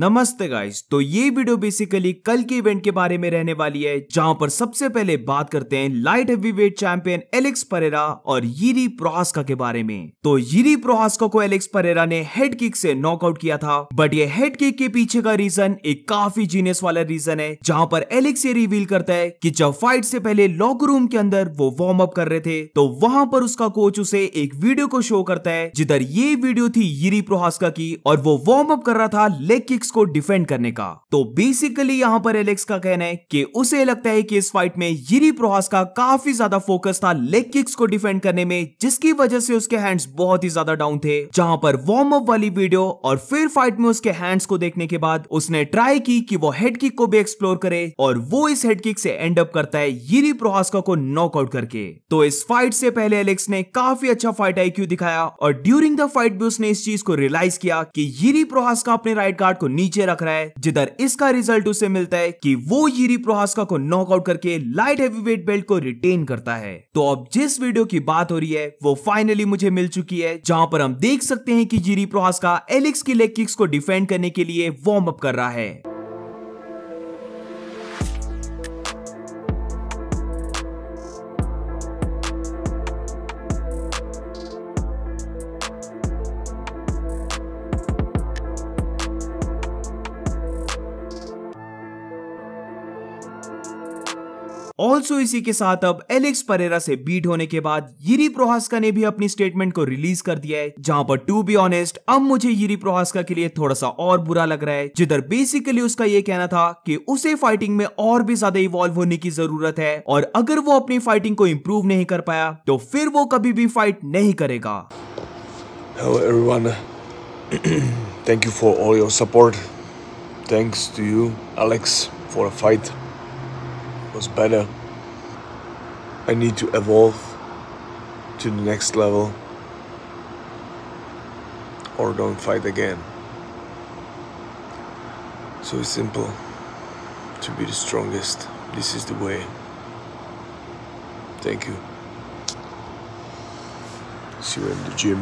नमस्ते गाइस तो ये वीडियो बेसिकली कल के इवेंट के बारे में रहने वाली है जहां पर सबसे पहले बात करते हैं light heavyweight champion Alex Pereira और यीरी प्रोहास्का के बारे में तो यीरी प्रोहास्का को एलेक्स परेरा ने हेड किक से नॉकआउट किया था बट ये हेड किक के पीछे का रीजन एक काफी जीनियस वाला रीजन है जहां पर एलेक्स ये रिवील करता है की जब फाइट से पहले लॉक रूम के अंदर वो वार्म अप कर रहे थे तो वहां पर उसका कोच उसे एक वीडियो को शो करता है जिधर ये वीडियो थी यीरी प्रोहास्का की और वो वार्म अप कर रहा था लेग किक एलेक्स को डिफेंड करने का तो बेसिकली यहाँ पर एलेक्स का कहना है कि उसे लगता है कि इस फाइट में यिरी प्रोहास का काफी ज्यादा फोकस था लेग किक्स को डिफेंड करने में जिसकी वजह से उसके हैंड्स बहुत ही ज्यादा डाउन थे जहां पर वार्म अप वाली वीडियो और फिर फाइट में उसके हैंड्स को देखने के बाद उसने ट्राई की कि वो हेड किक को भी एक्सप्लोर करे और वो इस हेड किक से एंड अप करता है यिरी प्रोहास्का को नॉकआउट करके तो इस फाइट से पहले एलेक्स ने काफी अच्छा फाइट आईक्यू दिखाया और ड्यूरिंग द फाइट भी उसने इस चीज को रियलाइज किया कि यिरी प्रोहास्का अपने राइट गार्ड को नीचे रख रहा है जिधर इसका रिजल्ट उसे मिलता है कि वो यूरी प्रोहास्का को नॉकआउट करके लाइट हेवीवेट बेल्ट को रिटेन करता है तो अब जिस वीडियो की बात हो रही है वो फाइनली मुझे मिल चुकी है जहां पर हम देख सकते हैं कि जीरी प्रोहास्का एलिक्स की लेग किक्स को डिफेंड करने के लिए वार्म अप कर रहा है ऑल्सो इसी के साथ अब एलेक्स परेरा से बीट होने के बाद यिरी प्रोहास्का ने भी अपनी स्टेटमेंट को रिलीज कर दिया है जहाँ पर टू बी ऑनेस्ट अब मुझे यिरी प्रोहास्का के लिए थोड़ा सा और बुरा लग रहा है जिधर बेसिकली उसका ये कहना था कि उसे फाइटिंग में और भी ज्यादा इवॉल्व होने की जरूरत है और अगर वो अपनी फाइटिंग को इम्प्रूव नहीं कर पाया तो फिर वो कभी भी फाइट नहीं करेगा Hello everyone. Thank you for all your support. Thanks to you, Alex, for a fight. was better. I need to evolve to the next level or don't fight again. So it's simple to be the strongest. This is the way. Thank you. See you in the gym.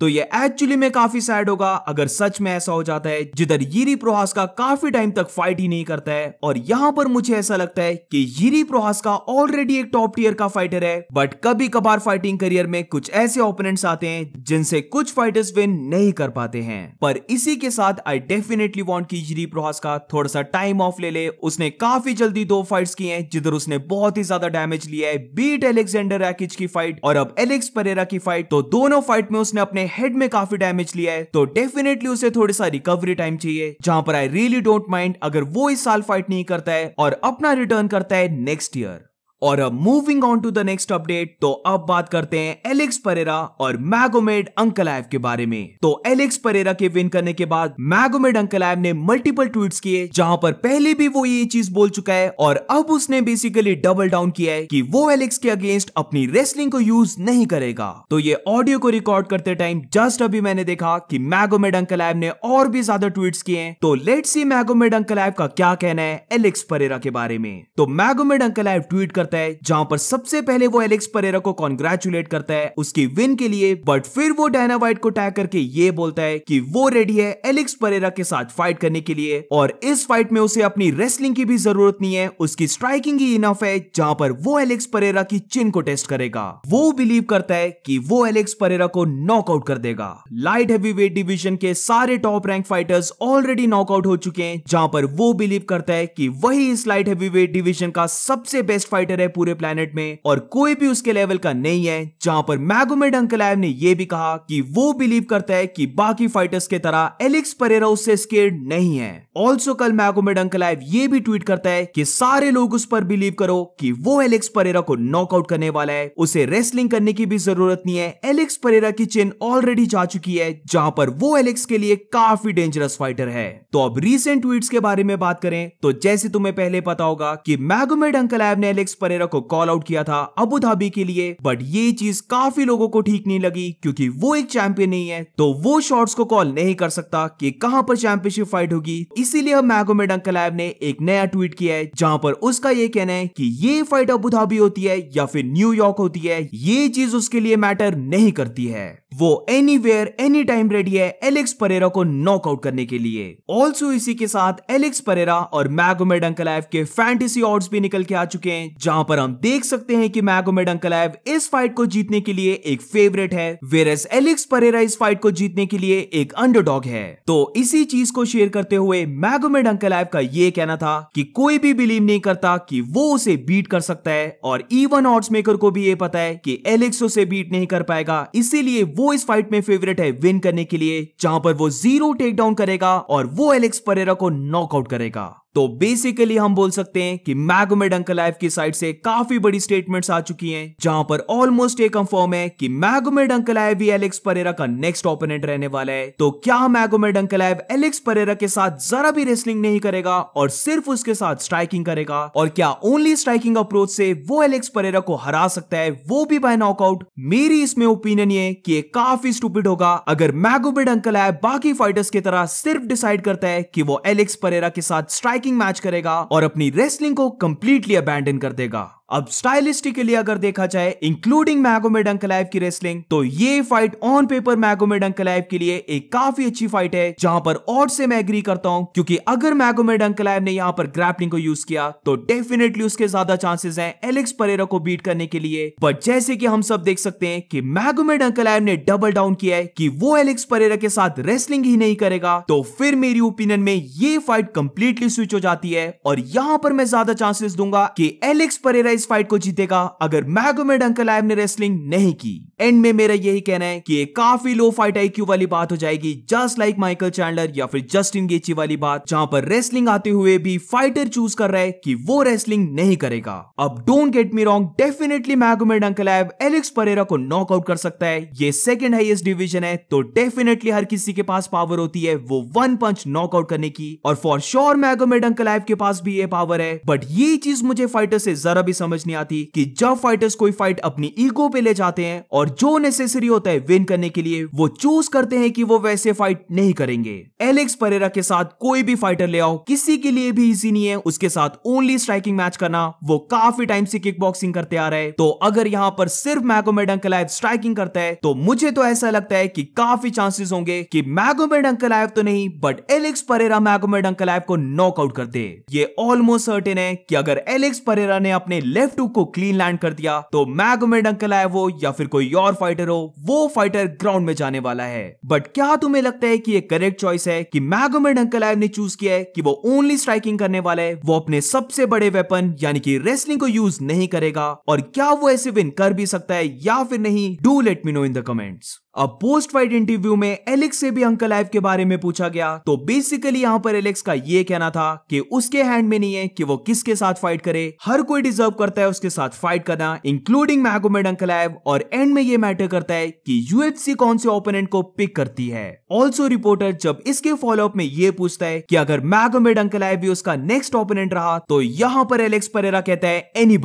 तो ये actually में काफी sad होगा अगर सच में ऐसा हो जाता है जिधर यीरी प्रोहास का काफी टाइम तक फाइट ही नहीं करता है और यहाँ पर मुझे ऐसा लगता है कि यीरी प्रोहास का ऑलरेडी एक टॉप टीयर का फाइटर है बट कभी कभार फाइटिंग करियर में कुछ ऐसे ओपोनेंट्स आते हैं जिनसे कुछ फाइटर्स विन नहीं कर पाते हैं पर इसी के साथ आई डेफिनेटली वॉन्ट की यीरी प्रोहास का थोड़ा सा टाइम ऑफ ले ले उसने काफी जल्दी दो फाइट की हैं जिधर उसने बहुत ही ज्यादा डैमेज लिया है बीट एलेक्सेंडर रैकिज की फाइट और अब एलेक्स परेरा की फाइट तो दोनों फाइट में उसने अपने हेड में काफी डैमेज लिया है तो डेफिनेटली उसे थोड़ी सा रिकवरी टाइम चाहिए जहां पर आई रियली डोंट माइंड अगर वो इस साल फाइट नहीं करता है और अपना रिटर्न करता है नेक्स्ट ईयर और अब moving on to the next update तो अब बात करते हैं एलेक्स परेरा और मैगोमेड अंकल आइव के बारे में तो एलेक्स परेरा के विन करने के बाद मैगोमेड अंकल आइव ने मल्टीपल ट्वीट किए जहां पर पहले भी वो ये चीज बोल चुका है और अब उसने बेसिकली डबल डाउन किया है कि वो एलेक्स के अगेंस्ट अपनी रेसलिंग को यूज नहीं करेगा तो ये ऑडियो को रिकॉर्ड करते टाइम जस्ट अभी मैंने देखा कि मैगोमेड अंकल आइव ने और भी ज्यादा ट्वीट किए हैं तो let see Magomed Ankalaev का क्या कहना है एलेक्स परेरा के बारे में तो मैगोमेड अंकल आइव ट्वीट करते करता है जहाँ पर सबसे पहले वो एलेक्स परेरा को कॉन्ग्रेचुलेट करता है उसकी विन के लिए बट फिर वो डायना व्हाइट को टैग करके ये बोलता है कि वो रेडी है एलेक्स परेरा के साथ फाइट करने के लिए और इस फाइट में उसे अपनी रेसलिंग की भी जरूरत नहीं है उसकी स्ट्राइकिंग ही इनफ है जहाँ पर वो एलेक्स परेरा की चिन को टेस्ट करेगा वो बिलीव करता है कि वो एलेक्स परेरा को नॉकआउट कर देगा लाइट वेट डिविजन के सारे top rank fighters already knockout हो चुके हैं जहाँ पर वो बिलीव करता है कि वही इस लाइट वेट डिविजन का सबसे बेस्ट फाइटर है है पूरे प्लेनेट में और कोई भी उसके लेवल का नहीं है जहां पर मैगोमेड अंकलायब ने यह भी कहा कि वो बिलीव करता है कि बाकी फाइटर्स के तरह एलिक्स परेरा उससे स्केर्ड नहीं है ऑल्सो कल मैगोमेड अंकलायब ये भी ट्वीट करता है कि सारे लोग उस पर बिलीव करो कि वो एलेक्स परेरा को नॉकआउट करने वाला है उसे रेसलिंग करने की भी जरूरत नहीं है एलेक्स परेरा की चेन ऑलरेडी जा चुकी है जहां पर वो एलेक्स के लिए काफी डेंजरस फाइटर है तो अब रीसेंट ट्वीट्स के बारे में बात करें तो जैसे तुम्हें पहले पता होगा कि मैगोमेड अंकलायब ने एलेक्स परेरा को कॉल आउट किया था अबू धाबी के लिए बट ये चीज काफी लोगों को ठीक नहीं लगी क्योंकि वो एक चैंपियन नहीं है तो वो शॉर्ट्स को कॉल नहीं कर सकता कि कहां पर चैंपियनशिप फाइट होगी इसीलिए मैगोमेड अंकल ने एक नया ट्वीट किया है जहां पर उसका ये कहना है कि ये फाइट अबू धाबी होती है या फिर न्यूयॉर्क होती है ये चीज उसके लिए मैटर नहीं करती है वो anywhere any time ready है एलेक्स परेरा को नॉकआउट करने के लिए ऑल्सो इसी के साथ एलेक्स परेरा और मैगोमेड अंकल के फैंटेसी ऑर्ड्स भी निकल के आ चुके हैं जहां जहां पर हम देख सकते हैं कि मैगोमेड अंकलाएव इस फाइट को जीतने के लिए एक फेवरेट है वेरस एलिक्स परेरा इस फाइट को जीतने के लिए एक अंडरडॉग है तो इसी चीज को शेयर करते हुए मैगोमेड अंकलाएव का ये कहना था कि कोई भी बिलीव नहीं करता कि वो उसे बीट कर सकता है और इवन ऑड्स मेकर को भी ये पता है कि एलिक्स उसे बीट नहीं कर पाएगा इसीलिए वो इस फाइट में फेवरेट है विन करने के लिए जहां पर वो जीरो टेक डाउन करेगा और वो एलेक्स परेरा को नॉकआउट करेगा तो बेसिकली हम बोल सकते हैं कि मैगोमेड अंकल लाइफ की साइड से काफी बड़ी स्टेटमेंट्स आ चुकी हैं जहां पर ऑलमोस्ट ये कंफर्म है कि मैगोमेड अंकल अंकलाइव भी एलेक्स परेरा का नेक्स्ट ओपोनेंट रहने वाला है तो क्या Magomed Ankalaev Ankalaev Alex Pereira के साथ जरा भी रेसलिंग नहीं करेगा और सिर्फ उसके साथ स्ट्राइकिंग करेगा और क्या ओनली स्ट्राइकिंग अप्रोच से वो एलेक्स परेरा को हरा सकता है वो भी बाय नॉकआउट मेरी इसमें ओपिनियन ये कि ये काफी स्टूपिड होगा अगर मैगोमेड अंकल अंकलाइव बाकी फाइटर्स की तरह सिर्फ डिसाइड करता है कि वो एलेक्स परेरा के साथ स्ट्राइक स्ट्राइकिंग मैच करेगा और अपनी रेसलिंग को कंप्लीटली अबैंडन कर देगा अब स्टाइलिस्टी के लिए अगर देखा जाए इंक्लूडिंग मैगोमेड अंकलाइव की रेसलिंग तो ये fight on paper Magomed Ankalaev के लिए एक काफी अच्छी फाइट है जहां पर और से मैं एग्री करता हूं क्योंकि अगर मैगोमेड अंकलाइव ने यहां पर ग्रैपलिंग को यूज किया तो डेफिनेटली उसके ज्यादा चांसेस हैं एलेक्स परेरा को बीट करने के लिए बट जैसे कि हम सब देख सकते हैं कि मैगोमेड अंकलाइव ने डबल डाउन किया है कि वो एलेक्स परेरा के साथ रेसलिंग ही नहीं करेगा तो फिर मेरी ओपिनियन में ये फाइट कंप्लीटली स्विच हो जाती है और यहां पर मैं ज्यादा चांसेस दूंगा कि एलेक्स परेरा इस फाइट को जीतेगा अगर मैगोमेड अंकल आयब ने रेसलिंग नहीं की एंड में मेरा यही कहना है कि एक काफी लो फाइट आईक्यू वाली बात हो जाएगी जस्ट लाइक माइकल चैंडलर या फिर जस्टिन गेची वाली बात जहां पर रेसलिंग आते हुए भी फाइटर चूज कर रहा है कि वो रेसलिंग नहीं करेगा अब don't get me wrong definitely Magomed Ankalaev Alex Pereira को नॉकआउट कर सकता है ये सेकेंड हाइएस्ट डिविजन है तो डेफिनेटली हर किसी के पास पावर होती है वो वन पंच नॉकआउट करने की और फॉर श्योर मैगोमेड अंकल आयब के पास भी ये पावर है बट ये चीज मुझे फाइटर से जरा भी समझ नहीं आती कि जब फाइटर्स कोई फाइट अपनी ईगो पे ले जाते हैं और जो नेसेसरी होता है विन करने के लिए वो चूज करते हैं कि वो वैसे फाइट नहीं करेंगे एलेक्स परेरा के साथ कोई भी फाइटर ले आओ किसी के लिए भी इजी नहीं है उसके साथ ओनली स्ट्राइकिंग मैच करना वो काफी टाइम से किक बॉक्सिंग करते आ रहे हैं तो अगर यहाँ पर सिर्फ मैगोमेड अंकलायब स्ट्राइकिंग करता है तो मुझे तो ऐसा लगता है कि काफी चांसेस होंगे कि मैगोमेड अंकलायब तो नहीं but Alex Pereira Magomed Ankalaev को नॉकआउट कर दे ये ऑलमोस्ट सर्टेन है कि अगर एलेक्स परेरा ने अपने लेफ्ट हुक को क्लीन लैंड कर दिया तो मैगोमेड अंकल आए वो या फिर कोई और फाइटर हो वो फाइटर ग्राउंड में जाने वाला है बट क्या तुम्हें लगता है कि ये करेक्ट चॉइस है कि मैगोमेड अंकल आए ने चूज किया है कि वो ओनली स्ट्राइकिंग करने वाला है वो अपने सबसे बड़े वेपन यानी कि रेसलिंग को यूज नहीं करेगा और क्या वो ऐसे विन कर भी सकता है या फिर नहीं do let me know in the comments अब पोस्ट फाइट इंटरव्यू में एलेक्स से भी अंकल लाइफ के बारे में पूछा गया तो बेसिकली यहाँ पर एलेक्स का ये कहना था कि उसके हैंड में नहीं है कि वो किसके साथ फाइट करे हर कोई डिजर्व करता है उसके साथ फाइट करना इंक्लूडिंग मैगोमेड अंकलाइव और एंड में ये मैटर करता है कि यूएफसी कौन से ओपोनेंट को पिक करती है ऑल्सो रिपोर्टर जब इसके फॉलोअप में ये पूछता है कि अगर मैगोमेड अंकलाइव भी उसका नेक्स्ट ओपोनेंट रहा तो यहाँ पर एलेक्स परेरा कहता है any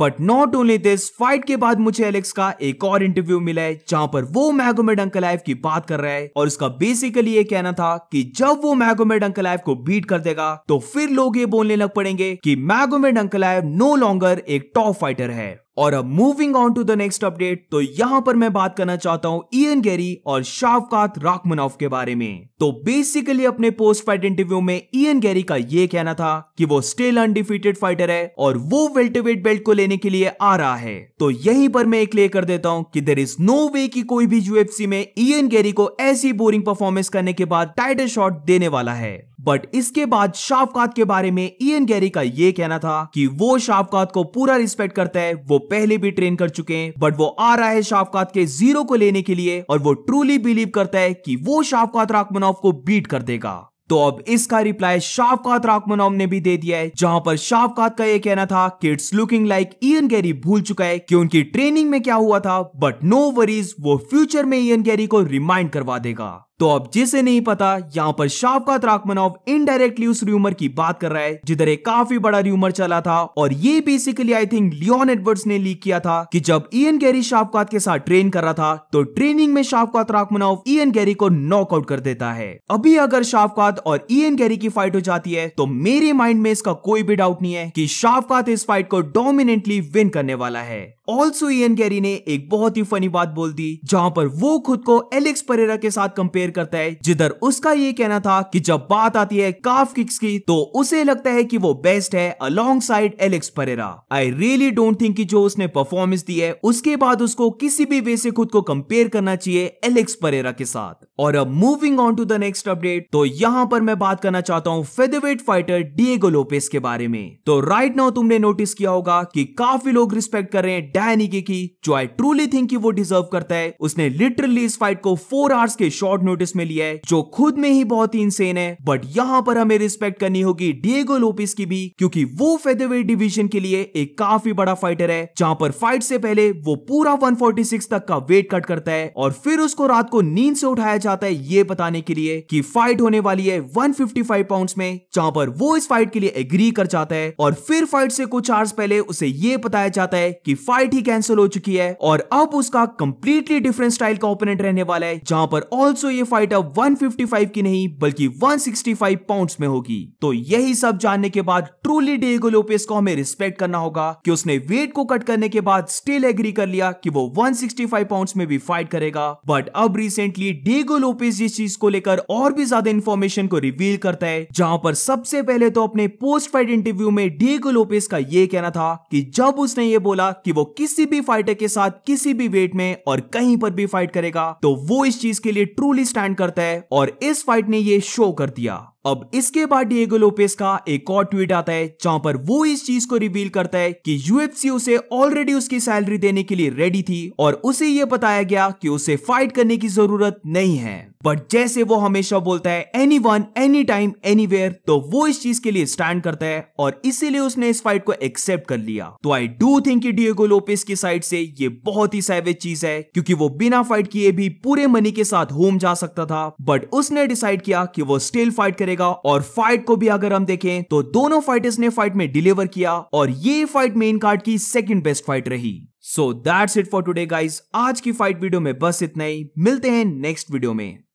but not only this fight के बाद मुझे एलेक्स का एक और इंटरव्यू मिला है जहां पर वो मैगोमेड अंकलाइव की बात कर रहा है और उसका बेसिकली ये कहना था कि जब वो मैगोमेड अंकलाइव को बीट कर देगा तो फिर लोग ये बोलने लग पड़ेंगे कि मैगोमेड अंकलाइव नो लॉन्गर एक टॉप फाइटर है और अब moving on to the next update तो यहां पर मैं बात करना चाहता हूं इयन गैरी और शाफकात राकमनोफ के बारे में तो बेसिकली अपने पोस्ट फाइट इंटरव्यू में इयन गैरी का यह कहना था कि वो स्टिल अनडिफीटेड फाइटर है और वो वेल्टरवेट बेल्ट को लेने के लिए आ रहा है तो यहीं पर मैं क्लियर कर देता हूं कि देर इज नो वे की कोई भी यूएफसी में इयन गैरी को ऐसी बोरिंग परफॉर्मेंस करने के बाद टाइटल शॉट देने वाला है बट इसके बाद शाफकात के बारे में इन गैरी का ये कहना था कि वो शाफकात को पूरा रिस्पेक्ट करता है वो पहले भी ट्रेन कर चुके हैं बट वो आ रहा है शाफकात के जीरो को लेने के लिए और वो ट्रूली बिलीव करता है कि वो शाफकात राकमनोव को बीट कर देगा तो अब इसका रिप्लाई शाफकात राकमनोव ने भी दे दिया है जहां पर शाफकात का यह कहना था कि it's looking like Ian Garry भूल चुका है कि उनकी ट्रेनिंग में क्या हुआ था बट नो वरीज वो फ्यूचर में इन गैरी को रिमाइंड करवा देगा तो अब जिसे नहीं पता यहाँ पर का त्राकमनोव इनडायरेक्टली उस र्यूमर की बात कर रहा है जिधर एक काफी बड़ा र्यूमर चला था और ये basically I think Leon Edwards ने लीक किया था कि जब इन गैरी शाहकात के साथ ट्रेन कर रहा था तो ट्रेनिंग में शाफकात राकमनोव इन गैरी को नॉकआउट कर देता है अभी अगर शाहकात और इन गैरी की फाइट हो जाती है तो मेरे माइंड में इसका कोई भी डाउट नहीं है कि शाहकात इस फाइट को डोमिनेंटली विन करने वाला है ऑल्सो इन गैरी ने एक बहुत ही फनी बात बोल दी जहां पर वो खुद को एलेक्स परेरा के साथ कंपेयर करता है जिधर उसका ये कहना था कि जब बात आती है काफ किक्स की तो उसे लगता है कि वो बेस्ट है alongside Alex Pereira I really don't think कि जो उसने परफॉर्मेंस दी है उसके बाद उसको किसी भी वे से खुद को कंपेयर करना चाहिए एलेक्स परेरा के साथ और अब moving on to the next update तो यहाँ पर मैं बात करना चाहता हूँ फेदरवेट फाइटर डिएगो लोपेस के बारे में तो राइट नाउ तुमने नोटिस किया होगा कि काफी लोग रिस्पेक्ट कर रहे हैं डायनिकी की जो आई ट्रूली थिंक वो डिजर्व करता है उसने लिटरली इस फाइट को फोर आवर्स के शॉर्ट नोटिस में लिया है जो खुद में ही बहुत ही इंसेन है बट यहाँ पर हमें रिस्पेक्ट करनी होगी डिएगो लोपिस की भी क्योंकि वो फेदरवेट डिवीजन के लिए एक काफी बड़ा फाइटर है जहां पर फाइट से पहले वो पूरा 146 तक का वेट कट करता है और फिर उसको रात को नींद से उठाया जाता है ये बताने के लिए कि फाइट होने वाली है 155 पाउंड्स में जहां पर वो इस फाइट के लिए एग्री कर जाता है और फिर फाइट से कुछ आवर्स पहले उसे ये बताया जाता है कि फाइट फाइट ही कैंसिल हो चुकी है और अब उसका कंप्लीटली डिफरेंट स्टाइल का ओपोनेंट रहने वाला है जहां पर ऑल्सो ये फाइट अब 155 की नहीं बल्कि 165 पाउंड्स में होगी तो यही सब जानने के बाद ट्रूली डेगो लोपेस को हमें रिस्पेक्ट करना होगा कि उसने वेट को कट करने के बाद स्टिल एग्री कर लिया कि वो 165 पाउंड्स में भी फाइट करेगा बट अब रिसेंटली डेगो लोपेस इस चीज को लेकर और भी ज्यादा इन्फॉर्मेशन को रिवील करता है जहां पर सबसे पहले तो अपने पोस्ट फाइट इंटरव्यू में डेगो लोपेस का ये कहना था कि जब उसने ये बोला कि वो किसी भी फाइटर के साथ किसी भी वेट में और कहीं पर भी फाइट करेगा तो वो इस चीज के लिए ट्रूली स्टैंड करता है और इस फाइट ने ये शो कर दिया अब इसके बाद डिएगो लोपेस का एक और ट्वीट आता है जहां पर वो इस चीज को रिवील करता है कि यूएफसी उसे ऑलरेडी उसकी सैलरी देने के लिए रेडी थी और उसे ये बताया गया कि उसे फाइट करने की जरूरत नहीं है बट जैसे वो हमेशा बोलता है anyone anytime any तो वो इस चीज के लिए स्टैंड करता है और इसीलिए उसने इस फाइट को एक्सेप्ट कर लिया तो आई डू थिंक कि डिएगो लोपेस की साइड से ये बहुत ही सैवेज चीज है क्योंकि वो बिना फाइट किए भी पूरे मनी के साथ होम जा सकता था बट उसने डिसाइड किया कि वो स्टिल फाइट कर करेगा और फाइट को भी अगर हम देखें तो दोनों फाइटर्स ने फाइट में डिलीवर किया और ये फाइट मेन कार्ड की सेकेंड बेस्ट फाइट रही so that's it for today guys आज की फाइट वीडियो में बस इतना ही मिलते हैं नेक्स्ट वीडियो में